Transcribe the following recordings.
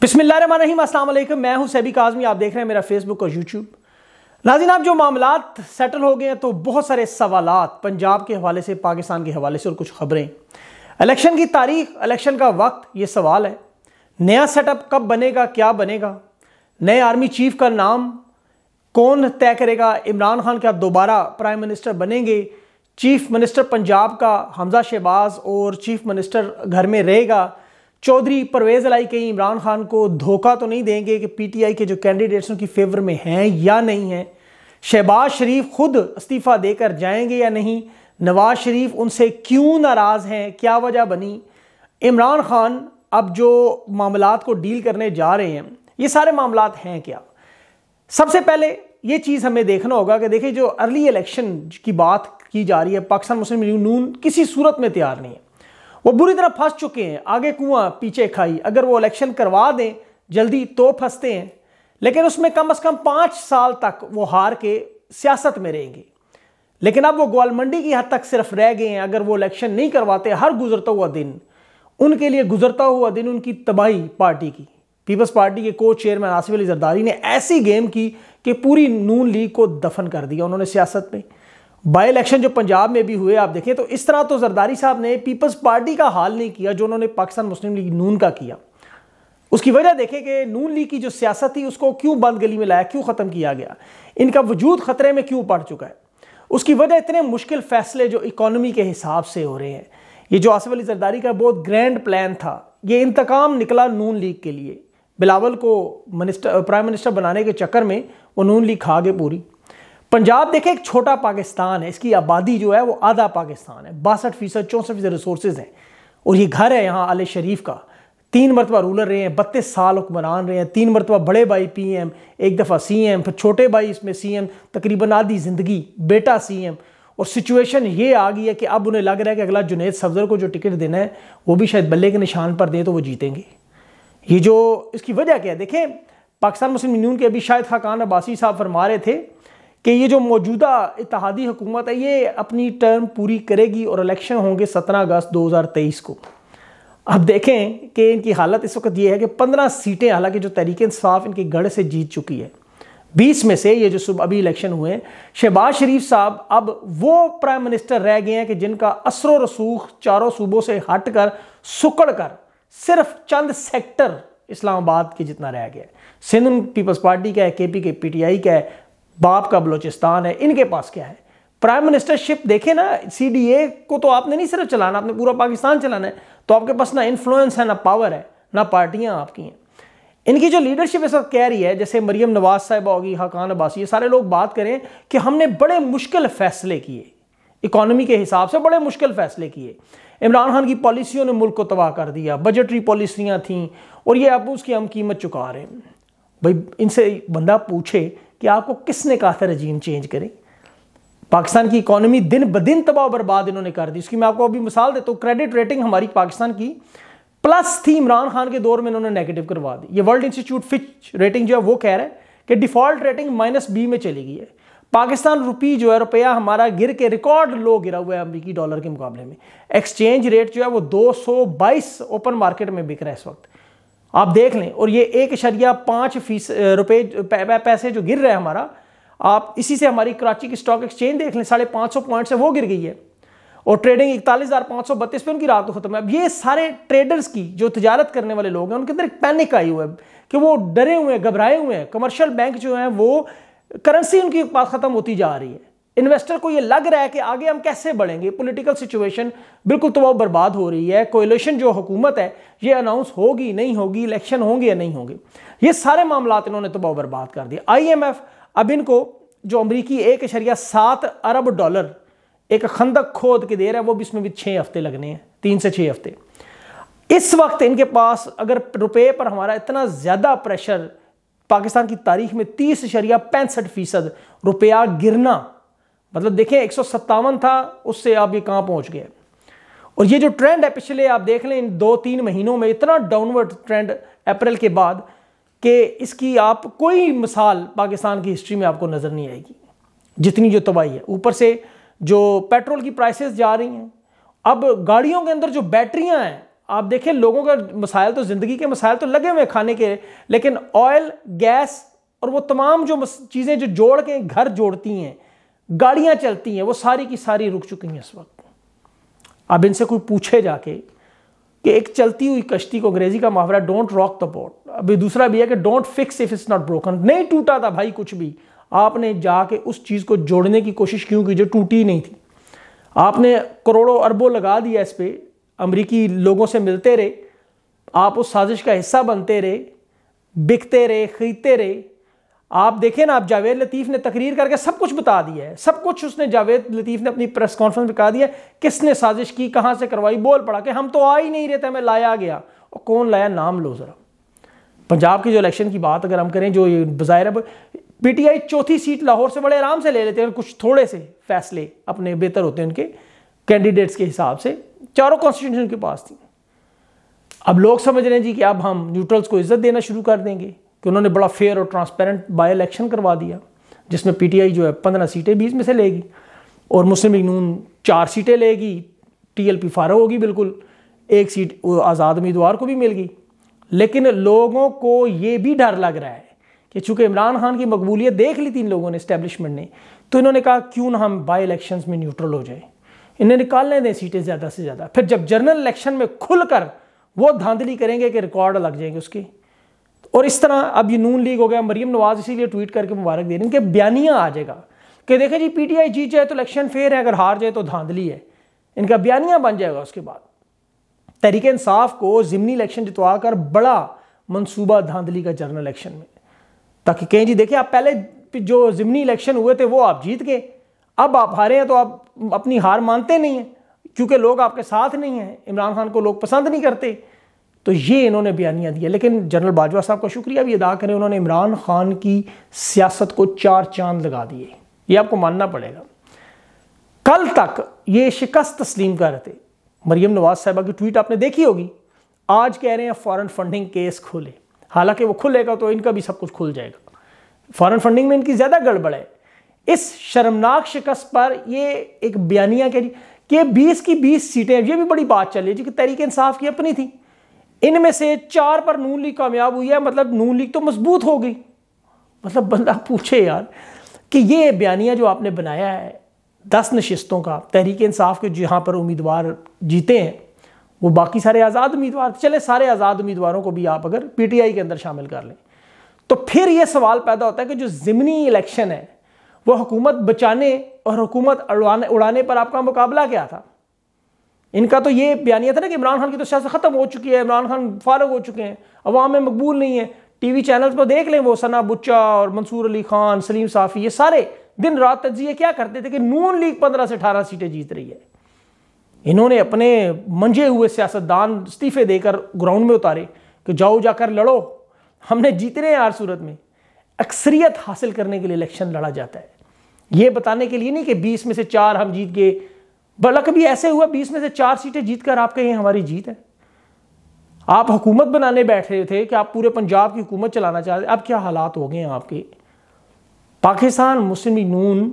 बिसमीम अल्लाम मैं हूं सैबी काजमी आप देख रहे हैं मेरा फेसबुक और यूट्यूब नाजिन आप जो मामला सेटल हो गए हैं तो बहुत सारे सवाल पंजाब के हवाले से पाकिस्तान के हवाले से और कुछ खबरें इलेक्शन की तारीख इलेक्शन का वक्त ये सवाल है नया सेटअप कब बनेगा क्या बनेगा नए आर्मी चीफ का नाम कौन तय करेगा इमरान खान क्या दोबारा प्राइम मिनिस्टर बनेंगे चीफ मिनिस्टर पंजाब का हमजा शहबाज और चीफ मिनिस्टर घर में रहेगा चौधरी परवेज़ अलाई कहीं इमरान खान को धोखा तो नहीं देंगे कि पीटीआई के जो कैंडिडेट्स उनकी फेवर में हैं या नहीं हैं शहबाज शरीफ खुद इस्तीफ़ा देकर जाएंगे या नहीं नवाज शरीफ उनसे क्यों नाराज़ हैं क्या वजह बनी इमरान खान अब जो मामला को डील करने जा रहे हैं ये सारे मामला हैं क्या सबसे पहले ये चीज़ हमें देखना होगा कि देखिए जो अर्ली इलेक्शन की बात की जा रही है पाकिस्तान मुस्लिम नून किसी सूरत में तैयार नहीं है वो बुरी तरह फंस चुके हैं आगे कुआं पीछे खाई अगर वो इलेक्शन करवा दें जल्दी तो फंसते हैं लेकिन उसमें कम से कम पाँच साल तक वो हार के सियासत में रहेंगे लेकिन अब वो ग्वाल मंडी की हद तक सिर्फ रह गए हैं अगर वो इलेक्शन नहीं करवाते हर गुजरता हुआ दिन उनके लिए गुजरता हुआ दिन उनकी तबाही पार्टी की पीपल्स पार्टी के को चेयरमैन आसिफ अली जरदारी ने ऐसी गेम की कि पूरी नून लीग को दफन कर दिया उन्होंने सियासत में बाई इलेक्शन जो पंजाब में भी हुए आप देखें तो इस तरह तो जरदारी साहब ने पीपल्स पार्टी का हाल नहीं किया जो उन्होंने पाकिस्तान मुस्लिम लीग नून का किया उसकी वजह देखें कि नून लीग की जो सियासत थी उसको क्यों बंद गली में लाया क्यों ख़त्म किया गया इनका वजूद ख़तरे में क्यों पड़ चुका है उसकी वजह इतने मुश्किल फैसले जो इकॉनमी के हिसाब से हो रहे हैं ये जो आसिफ अली जरदारी का बहुत ग्रैंड प्लान था ये इंतकाम निकला नून लीग के लिए बिलावल को मिनिस्टर प्राइम मिनिस्टर बनाने के चक्कर में वो नून लीग खा गए पूरी पंजाब देखें एक छोटा पाकिस्तान है इसकी आबादी जो है वो आधा पाकिस्तान है बासठ फीसद चौंसठ फीसद रिसोर्सेज हैं और ये घर है यहाँ आल शरीफ का तीन मरतबा रूलर रहे हैं बत्तीस साल हुक्मरान रहे हैं तीन मरतबा बड़े भाई पी एम एक दफ़ा सी एम फिर छोटे भाई इसमें सी एम तकरीबन आधी ज़िंदगी बेटा सी एम और सिचुएशन ये आ गई है कि अब उन्हें लग रहा है कि अगला जुनेद सफजर को जो टिकट देना है वो भी शायद बल्ले के निशान पर दें तो वो जीतेंगे ये जो इसकी वजह क्या है देखें पाकिस्तान मुस्लिम यूनियन के अभी शायद खाकान अब्बासी साहब फरमा रहे थे कि ये जो मौजूदा इतिहादी हुकूमत है ये अपनी टर्म पूरी करेगी और इलेक्शन होंगे 17 अगस्त 2023 को अब देखें कि इनकी हालत इस वक्त ये है कि 15 सीटें हालांकि जो तहरीक इंसाफ इनके गढ़ से जीत चुकी है 20 में से ये जो सुबह अभी इलेक्शन हुए हैं शहबाज शरीफ साहब अब वो प्राइम मिनिस्टर रह गए हैं कि जिनका असर रसूख चारों सूबों से हट कर सुकड़ कर सिर्फ चंद सेक्टर इस्लामाबाद के जितना रह गया है सिंध पीपल्स पार्टी का है के पी के पी टी आई का है बाप का बलोचिस्तान है इनके पास क्या है प्राइम मिनिस्टरशिप देखे ना सी को तो आपने नहीं सिर्फ चलाना आपने पूरा पाकिस्तान चलाना है तो आपके पास ना इन्फ्लुएंस है ना पावर है ना पार्टियां आपकी हैं इनकी जो लीडरशिप इस वक्त कह रही है जैसे मरियम नवाज साहब होगी हकान अब्बास ये सारे लोग बात करें कि हमने बड़े मुश्किल फैसले किए इकोनॉमी के हिसाब से बड़े मुश्किल फैसले किए इमरान खान की पॉलिसियों ने मुल्क को तबाह कर दिया बजटरी पॉलिसियाँ थीं और ये अब उसकी हम कीमत चुका रहे हैं भाई इनसे बंदा पूछे कि आपको किसने कहा था रजीम चेंज करें पाकिस्तान की इकोनॉमी दिन ब दिन तबाह बर्बाद इन्होंने कर दी उसकी मैं आपको अभी मिसाल देता हूँ क्रेडिट रेटिंग हमारी पाकिस्तान की प्लस थी इमरान खान के दौर में इन्होंने नेगेटिव करवा दी ये वर्ल्ड इंस्टीट्यूट फिच रेटिंग जो है वो कह रहा है कि डिफॉल्ट रेटिंग माइनस बी में चली गई है पाकिस्तान रुपी जो है रुपया हमारा गिर के रिकॉर्ड लो गिरा हुआ है अमरीकी डॉलर के मुकाबले में एक्सचेंज रेट जो है वो दो ओपन मार्केट में बिक रहा है इस वक्त आप देख लें और ये एक शरिया पाँच फीस रुपये पैसे जो गिर रहे हैं हमारा आप इसी से हमारी कराची की स्टॉक एक्सचेंज देख लें साढ़े पाँच सौ पॉइंट से वो गिर गई है और ट्रेडिंग इकतालीस हज़ार पाँच सौ बत्तीस पे उनकी रात को खत्म है अब ये सारे ट्रेडर्स की जो तजारत करने वाले लोग हैं उनके अंदर एक पैनिक आई हुआ है कि वो डरे हुए हैं घबराए हुए हैं कमर्शियल बैंक जो हैं वो करेंसी उनके पास ख़त्म होती जा रही है इन्वेस्टर को ये लग रहा है कि आगे हम कैसे बढ़ेंगे पॉलिटिकल सिचुएशन बिल्कुल तो बर्बाद हो रही है कोयलेशन जो हुकूमत है ये अनाउंस होगी नहीं होगी इलेक्शन होंगे या नहीं होंगे ये सारे मामला इन्होंने तो बर्बाद कर दिए आईएमएफ अब इनको जो अमरीकी एक अशरिया सात अरब डॉलर एक खंदक खोद के दे रहा है वो भी इसमें भी छः हफ्ते लगने हैं तीन से छः हफ्ते इस वक्त इनके पास अगर रुपये पर हमारा इतना ज़्यादा प्रेशर पाकिस्तान की तारीख में तीस शरिया पैंसठ फीसद रुपया गिरना मतलब देखें एक था उससे आप ये कहाँ पहुँच गए और ये जो ट्रेंड है पिछले आप देख लें इन दो तीन महीनों में इतना डाउनवर्ड ट्रेंड अप्रैल के बाद कि इसकी आप कोई मिसाल पाकिस्तान की हिस्ट्री में आपको नज़र नहीं आएगी जितनी जो तबाही है ऊपर से जो पेट्रोल की प्राइसेस जा रही हैं अब गाड़ियों के अंदर जो बैटरियां हैं आप देखें लोगों का मसाइल तो ज़िंदगी के मसाइल तो लगे हुए हैं खाने के लेकिन ऑयल गैस और वो तमाम जो चीज़ें जो जोड़ के घर जोड़ती हैं गाड़ियां चलती हैं वो सारी की सारी रुक चुकी हैं इस वक्त अब इनसे कोई पूछे जाके कि एक चलती हुई कश्ती को अंग्रेजी का मुहावरा डोंट रॉक द बोट अभी दूसरा भी है कि don't fix if it's not broken नहीं टूटा था भाई कुछ भी आपने जाके उस चीज़ को जोड़ने की कोशिश क्यों की जो टूटी ही नहीं थी आपने करोड़ों अरबों लगा दिया इस पर अमरीकी लोगों से मिलते रहे आप उस साजिश का हिस्सा बनते रहे बिकते रहे खरीदते रहे आप देखें ना आप जावेद लतीफ़ ने तकरीर करके सब कुछ बता दिया है सब कुछ उसने जावेद लतीफ़ ने अपनी प्रेस कॉन्फ्रेंस में कहा दिया किसने साजिश की कहाँ से करवाई बोल पड़ा कि हम तो आ ही नहीं रहते हमें लाया गया और कौन लाया नाम लो ज़रा पंजाब की जो इलेक्शन की बात अगर हम करें जो पी टी आई चौथी सीट लाहौर से बड़े आराम से ले लेते हैं कुछ थोड़े से फैसले अपने बेहतर होते हैं उनके कैंडिडेट्स के हिसाब से चारों कॉन्स्टिट्यूशन के पास थी अब लोग समझ रहे हैं जी कि अब हम न्यूट्रल्स को इज्जत देना शुरू कर देंगे कि उन्होंने बड़ा फेयर और ट्रांसपेरेंट बाय इलेक्शन करवा दिया जिसमें पीटीआई जो है पंद्रह सीटें बीस में से लेगी और मुस्लिम लीग नून चार सीटें लेगी टीएलपी फारो होगी बिल्कुल एक सीट आज़ाद उम्मीदवार को भी मिल गई लेकिन लोगों को ये भी डर लग रहा है कि चूंकि इमरान खान की मकबूलियत देख ली थी इन लोगों ने इस्टेब्लिशमेंट ने तो इन्होंने कहा क्यों ना हम बाई इलेक्शन में न्यूट्रल हो जाए इन्हें निकालने दें सीटें ज़्यादा से ज़्यादा फिर जब जनरल इलेक्शन में खुलकर वो धांधली करेंगे कि रिकॉर्ड लग जाएंगे उसके और इस तरह अब ये नून लीग हो गया मरीम नवाज इसीलिए ट्वीट करके मुबारक दे रही इनके बयानिया आ जाएगा कि देखें जी पीटीआई जीत जाए तो इलेक्शन फेयर है अगर हार जाए तो धांधली है इनका बयानिया बन जाएगा उसके बाद तहरीक इंसाफ को ज़िमनी इलेक्शन जितवा कर बड़ा मनसूबा धांधली का जनरल इलेक्शन में ताकि कहें जी देखिए आप पहले जो ज़मनी इलेक्शन हुए थे वो आप जीत गए अब आप हारे हैं तो आप अपनी हार मानते नहीं हैं क्योंकि लोग आपके साथ नहीं हैं इमरान खान को लोग पसंद नहीं करते तो ये इन्होंने बयानिया दिया लेकिन जनरल बाजवा साहब का शुक्रिया भी अदा करें उन्होंने इमरान खान की सियासत को चार चांद लगा दिए ये आपको मानना पड़ेगा कल तक ये शिकस्त तस्लीम कर रहे थे मरियम नवाज साहबा की ट्वीट आपने देखी होगी आज कह रहे हैं फॉरेन फंडिंग केस खोले हालांकि वो खुलेगा तो इनका भी सब कुछ खुल जाएगा फॉरेन फंडिंग में इनकी ज़्यादा गड़बड़ है इस शर्मनाक शिकस्त पर ये एक बयानिया कह रही कि बीस की बीस सीटें ये भी बड़ी बात चल रही है जो कि तहरीक इंसाफ की अपनी थी इनमें से चार पर नून लीग कामयाब हुई है मतलब नून लीग तो मजबूत हो गई मतलब बंदा पूछे यार कि ये बयानिया जो आपने बनाया है दस नशस्तों का तहरीक इंसाफ के जहाँ पर उम्मीदवार जीते हैं वो बाकी सारे आज़ाद उम्मीदवार चले सारे आज़ाद उम्मीदवारों को भी आप अगर पीटीआई के अंदर शामिल कर लें तो फिर ये सवाल पैदा होता है कि जो ज़मनी इलेक्शन है वो हुकूमत बचाने और हुकूमत उड़ाने उड़ाने पर आपका मुकाबला क्या था इनका तो ये बयानिया था ना कि इमरान खान की तो सियासत ख़त्म हो चुकी है इमरान खान फारग हो चुके हैं अवाम में मकबूल नहीं है टीवी चैनल्स पर तो देख लें वो सना बुच्चा और मंसूर अली खान सलीम साफ़ी ये सारे दिन रात तजिए क्या करते थे कि नून लीग पंद्रह से अठारह सीटें जीत रही है इन्होंने अपने मंझे हुए सियासतदान इस्तीफे देकर ग्राउंड में उतारे कि जाओ जाकर लड़ो हमने जीतने हैं हर सूरत में अक्सरियत हासिल करने के लिए इलेक्शन लड़ा जाता है ये बताने के लिए नहीं कि बीस में से चार हम जीत गए भला कभी ऐसे हुआ बीस में से चार सीटें जीतकर आप कहें हमारी जीत है आप हुकूमत बनाने बैठ रहे थे कि आप पूरे पंजाब की हुकूमत चलाना चाह रहे अब क्या हालात हो गए हैं आपके पाकिस्तान मुस्लिम नून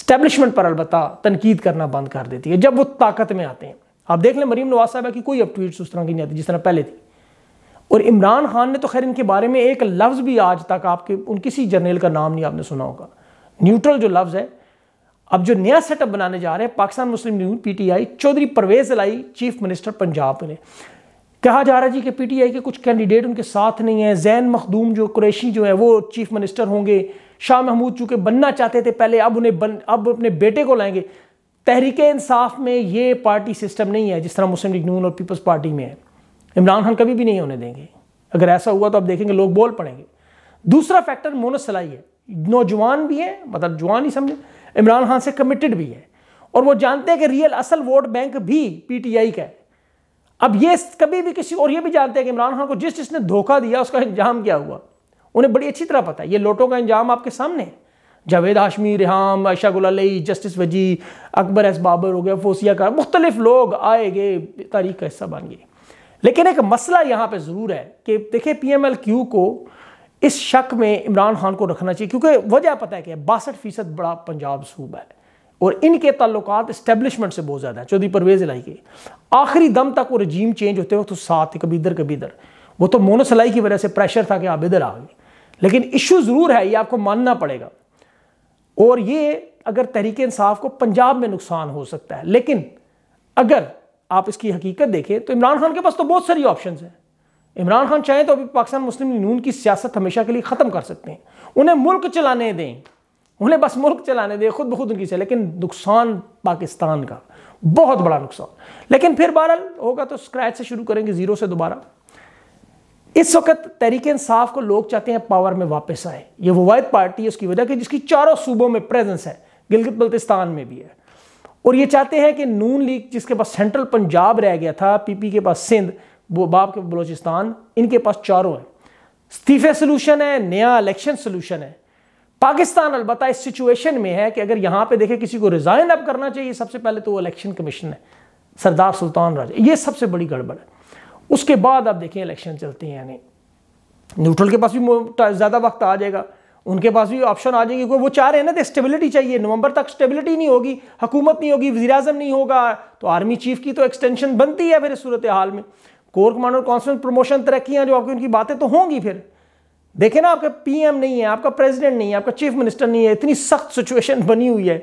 स्टैब्लिशमेंट पर अलबत् तनकीद करना बंद कर देती है जब वो ताकत में आते हैं आप देख लें मरीम नवाज साहबा की कोई ट्वीट उस तरह की नहीं आती जिस तरह पहले थी और इमरान खान ने तो खैर इनके बारे में एक लफ्ज़ भी आज तक आपके उन किसी जर्नल का नाम नहीं आपने सुना होगा न्यूट्रल जो लफ्ज़ है अब जो नया सेटअप बनाने जा रहे हैं Pakistan Muslim League PTI Chaudhry Parvez Elahi chief minister Punjab ने कहा जा रहा है जी कि पीटीआई के कुछ कैंडिडेट उनके साथ नहीं है जैन मखदूम जो कुरैशी जो है वो चीफ मिनिस्टर होंगे शाह महमूद चूंकि बनना चाहते थे पहले अब उन्हें बन अब अपने बेटे को लाएंगे तहरीक इंसाफ में ये पार्टी सिस्टम नहीं है जिस तरह मुस्लिम लीग नून और पीपल्स पार्टी में है इमरान खान कभी भी नहीं होने देंगे अगर ऐसा हुआ तो आप देखेंगे लोग बोल पड़ेंगे दूसरा फैक्टर मोनसलाई है नौजवान भी है मतलब जवान ही समझे इमरान खान से कमिटेड भी है और वो जानते हैं कि रियल असल वोट बैंक भी पीटीआई का है अब ये कभी भी किसी और ये भी जानते हैं कि इमरान खान को जिस जिसने धोखा दिया उसका इंजाम क्या हुआ उन्हें बड़ी अच्छी तरह पता है ये लोटों का इंजाम आपके सामने है जावेद हाशमी रिहाम आयशा गुलाई जस्टिस वजी अकबर एस बाबर हो गया फोसिया का मुख्तलिफ लोग आए गए तारीख का हिस्सा बन गए लेकिन एक मसला यहाँ पर ज़रूर है कि देखिए पी एम एल क्यू को इस शक में इमरान खान को रखना चाहिए क्योंकि वजह पता है कि बासठ फीसद बड़ा पंजाब सूबा है और इनके ताल्लुक इस्टेबलिशमेंट से बहुत ज़्यादा है चौधरी परवेज़ इलाई के आखिरी दम तक वो रजीम चेंज होते वक्त तो साथ कभी इधर कभी इधर वो तो मोनोसलाई की वजह से प्रेशर था कि आप इधर आ गए लेकिन इशू ज़रूर है ये आपको मानना पड़ेगा और ये अगर तहरीक इंसाफ को पंजाब में नुकसान हो सकता है लेकिन अगर आप इसकी हकीकत देखें तो इमरान खान के पास तो बहुत सारी ऑप्शन हैं इमरान खान चाहें तो अभी पाकिस्तान मुस्लिम नून की सियासत हमेशा के लिए ख़त्म कर सकते हैं उन्हें मुल्क चलाने दें उन्हें बस मुल्क चलाने दें खुद ब खुद उनकी से लेकिन नुकसान पाकिस्तान का बहुत बड़ा नुकसान लेकिन फिर बहरहाल होगा तो स्क्रैच से शुरू करेंगे ज़ीरो से दोबारा इस वक्त तहरीक इंसाफ को लोग चाहते हैं पावर में वापस आए ये वो पार्टी है उसकी वजह की जिसकी चारों सूबों में प्रेजेंस है गिलगित बल्तिस्तान में भी है और ये चाहते हैं कि नून लीग जिसके पास सेंट्रल पंजाब रह गया था पीपी के पास सिंध वो बाप के बलोचिस्तान इनके पास चारों हैं इस्तीफे सोलूशन है नया इलेक्शन सोलूशन है पाकिस्तान अलबत्त इस सिचुएशन में है कि अगर यहाँ पे देखे किसी को रिज़ाइन अब करना चाहिए सबसे पहले तो वो इलेक्शन कमीशन है सरदार सुल्तान राज ये सबसे बड़ी गड़बड़ है उसके बाद आप देखें इलेक्शन चलते हैं यानी न्यूट्रल के पास भी ज़्यादा वक्त आ जाएगा उनके पास भी ऑप्शन आ जाएगी क्योंकि वो चाह रहे हैं ना तो स्टेबिलिटी चाहिए नवंबर तक स्टेबिलिटी नहीं होगी हुकूमत नहीं होगी वजी नहीं होगा तो आर्मी चीफ की तो एक्सटेंशन बनती है फिर सूरत हाल में कोर कमांडर कॉन्स्टेंट प्रमोशन तरक्कियां जो आपकी उनकी बातें तो होंगी फिर देखें ना आपका पीएम नहीं है आपका प्रेसिडेंट नहीं है आपका चीफ मिनिस्टर नहीं है इतनी सख्त सिचुएशन बनी हुई है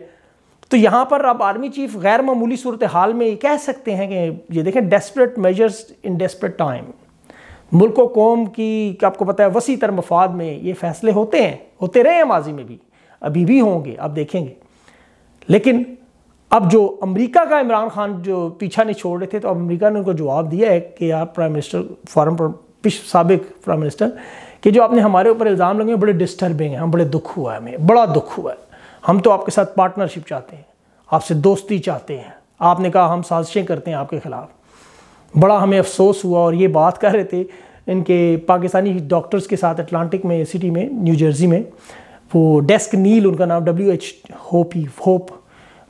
तो यहाँ पर आप आर्मी चीफ गैर मामूली सूरत हाल में कह सकते हैं कि ये देखें desperate measures in desperate time मुल्क कौम की आपको पता है वसी तर मफाद में ये फैसले होते हैं होते रहे हैं माजी में भी अभी भी होंगे आप देखेंगे लेकिन अब जो अमेरिका का इमरान खान जो पीछा नहीं छोड़ रहे थे तो अमेरिका ने उनको जवाब दिया है कि आप प्राइम मिनिस्टर फॉरन पिछ सबक प्राइम मिनिस्टर कि जो आपने हमारे ऊपर इल्ज़ाम लगे बड़े डिस्टर्बिंग हैं हम बड़े दुख हुआ है हमें बड़ा दुख हुआ है हम तो आपके साथ पार्टनरशिप चाहते हैं आपसे दोस्ती चाहते हैं आपने कहा हम साजिशें करते हैं आपके ख़िलाफ़ बड़ा हमें अफसोस हुआ और ये बात कर रहे थे इनके पाकिस्तानी डॉक्टर्स के साथ अटलांटिक में सिटी में न्यू जर्सी में वो डेस्क नील उनका नाम डब्ल्यू एच होप ही होप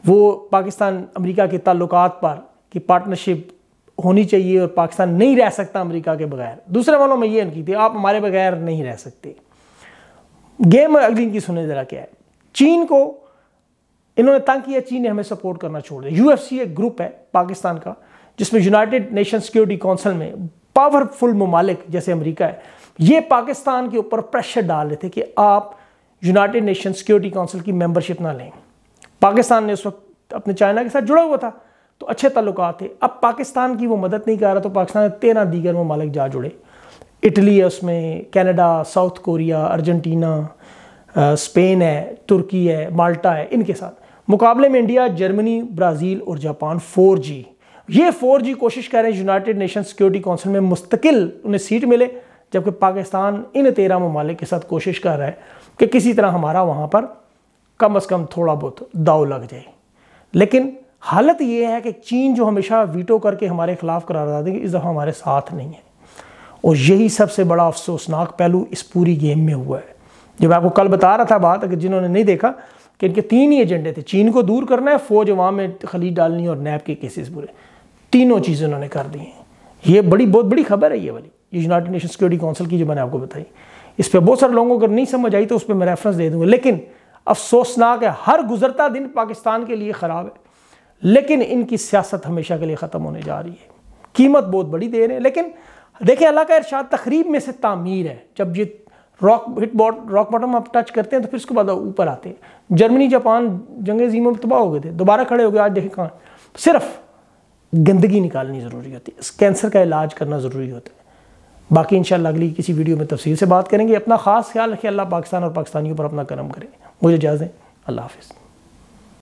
वो पाकिस्तान अमेरिका के ताल्लुक पर कि पार्टनरशिप होनी चाहिए और पाकिस्तान नहीं रह सकता अमेरिका के बगैर दूसरे वालों में ये उनकी थी आप हमारे बगैर नहीं रह सकते गेम और अगली इनकी सुने ज़रा क्या है चीन को इन्होंने तंग किया चीन ने हमें सपोर्ट करना छोड़ दिया यू एक ग्रुप है पाकिस्तान का जिसमें यूनाइटेड नेशन सिक्योरिटी काउंसिल में पावरफुल ममालिक जैसे अमरीका है ये पाकिस्तान के ऊपर प्रेशर डाल रहे थे कि आप यूनाइटेड नेशन सिक्योरिटी काउंसिल की मेंबरशिप ना लें पाकिस्तान ने उस वक्त अपने चाइना के साथ जुड़ा हुआ था तो अच्छे तल्लुक थे अब पाकिस्तान की वो मदद नहीं कर रहा तो पाकिस्तान ने तेरह दीगर ममालिक जा जुड़े इटली है उसमें Canada South Korea Argentina Spain है तुर्की है माल्टा है इनके साथ मुकाबले में इंडिया जर्मनी ब्राज़ील और जापान 4G ये 4G कोशिश कर रहे हैं यूनाइटेड नेशन सिक्योरिटी काउंसिल में मुस्तकिल उन्हें सीट मिले जबकि पाकिस्तान इन तेरह ममालिक के साथ कोशिश कर रहा है कि किसी तरह हमारा वहाँ पर कम से कम थोड़ा बहुत दाव लग जाए लेकिन हालत ये है कि चीन जो हमेशा वीटो करके हमारे खिलाफ करार दे इस दफ़ा हमारे साथ नहीं है और यही सबसे बड़ा अफसोसनाक पहलू इस पूरी गेम में हुआ है जब मैं आपको कल बता रहा था बात अगर जिन्होंने नहीं देखा कि इनके तीन ही एजेंडे थे चीन को दूर करना है फौज वहां में खलीज डालनी और नैब के केसेस बुरे तीनों चीज़ें उन्होंने कर दी हैं ये बड़ी बहुत बड़ी खबर है ये वाली ये यूनाइटेड नेशन सिक्योरिटी काउंसिल की जो मैंने आपको बताई इस पर बहुत सारे लोगों को अगर नहीं समझ आई तो उस पर मैं रेफरेंस दे दूंगा लेकिन अफसोसनाक है हर गुजरता दिन पाकिस्तान के लिए ख़राब है लेकिन इनकी सियासत हमेशा के लिए ख़त्म होने जा रही है कीमत बहुत बड़ी दे रहे हैं लेकिन देखिए अल्लाह का इरशाद तकरीब में से तामीर है जब ये rock hit bot rock bottom आप टच करते हैं तो फिर उसके बाद ऊपर आते हैं जर्मनी जापान जंग जीमों में तबाह हो गए थे दोबारा खड़े हो गए आज देखें कहाँ सिर्फ गंदगी निकालनी ज़रूरी होती है इस कैंसर का इलाज करना ज़रूरी होता है बाकी इन अगली किसी वीडियो में तफसील से बात करेंगे अपना खास ख्याल रखें अल्लाह पाकिस्तान और पाकिस्तानियों पर अपना करम करें मुझे इजाज़ें दें अल्लाह हाफिज़